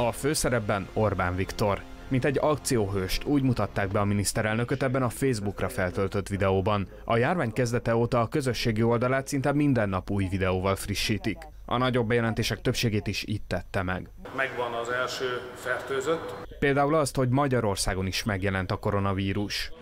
A főszerepben Orbán Viktor. Mint egy akcióhőst úgy mutatták be a miniszterelnököt ebben a Facebookra feltöltött videóban. A járvány kezdete óta a közösségi oldalát szinte minden nap új videóval frissítik. A nagyobb bejelentések többségét is itt tette meg. Megvan az első fertőzött. Például azt, hogy Magyarországon is megjelent a koronavírus.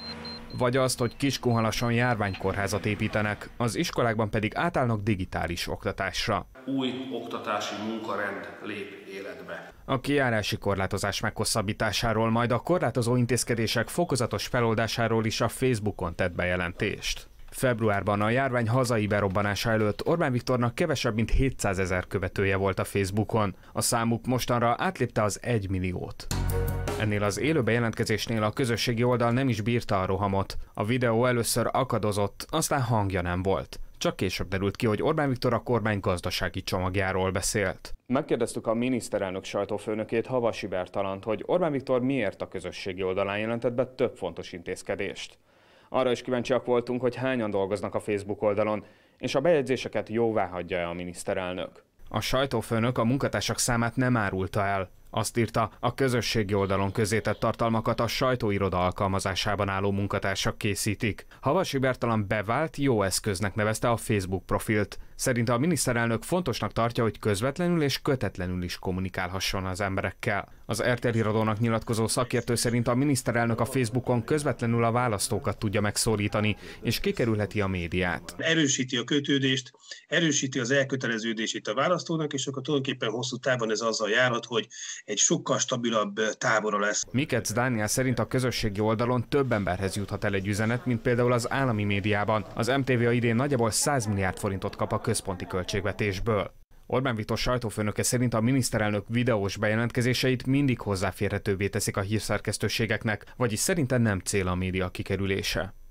Vagy azt, hogy kiskuhalasan járványkórházat építenek, az iskolákban pedig átállnak digitális oktatásra. Új oktatási munkarend lép életbe. A kiárási korlátozás meghosszabbításáról, majd a korlátozó intézkedések fokozatos feloldásáról is a Facebookon tett bejelentést. Februárban a járvány hazai berobbanása előtt Orbán Viktornak kevesebb mint 700 ezer követője volt a Facebookon. A számuk mostanra átlépte az 1 milliót. Ennél az élő bejelentkezésnél a közösségi oldal nem is bírta a rohamot. A videó először akadozott, aztán hangja nem volt. Csak később derült ki, hogy Orbán Viktor a kormány gazdasági csomagjáról beszélt. Megkérdeztük a miniszterelnök sajtófőnökét Havasi Bertalant, hogy Orbán Viktor miért a közösségi oldalán jelentett be több fontos intézkedést. Arra is kíváncsiak voltunk, hogy hányan dolgoznak a Facebook oldalon, és a bejegyzéseket jóvá hagyja-e a miniszterelnök. A sajtófőnök a munkatársak számát nem árulta el. Azt írta, a közösségi oldalon közétett tartalmakat a sajtóiroda alkalmazásában álló munkatársak készítik. Havasi Bertalan bevált jó eszköznek nevezte a Facebook profilt. Szerinte a miniszterelnök fontosnak tartja, hogy közvetlenül és kötetlenül is kommunikálhasson az emberekkel. Az RTL iradónak nyilatkozó szakértő szerint a miniszterelnök a Facebookon közvetlenül a választókat tudja megszólítani, és kikerülheti a médiát. Erősíti a kötődést, erősíti az elköteleződését a választónak, és akkor tulajdonképpen hosszú távon ez azzal járhat, hogy egy sokkal stabilabb tábora lesz. Miketz Dániel szerint a közösségi oldalon több emberhez juthat el egy üzenet, mint például az állami médiában. Az MTV a idén nagyjából 100 milliárd forintot kap a központi költségvetésből. Orbán Viktor sajtófőnöke szerint a miniszterelnök videós bejelentkezéseit mindig hozzáférhetővé teszik a hírszerkesztőségeknek, vagyis szerinte nem cél a média kikerülése.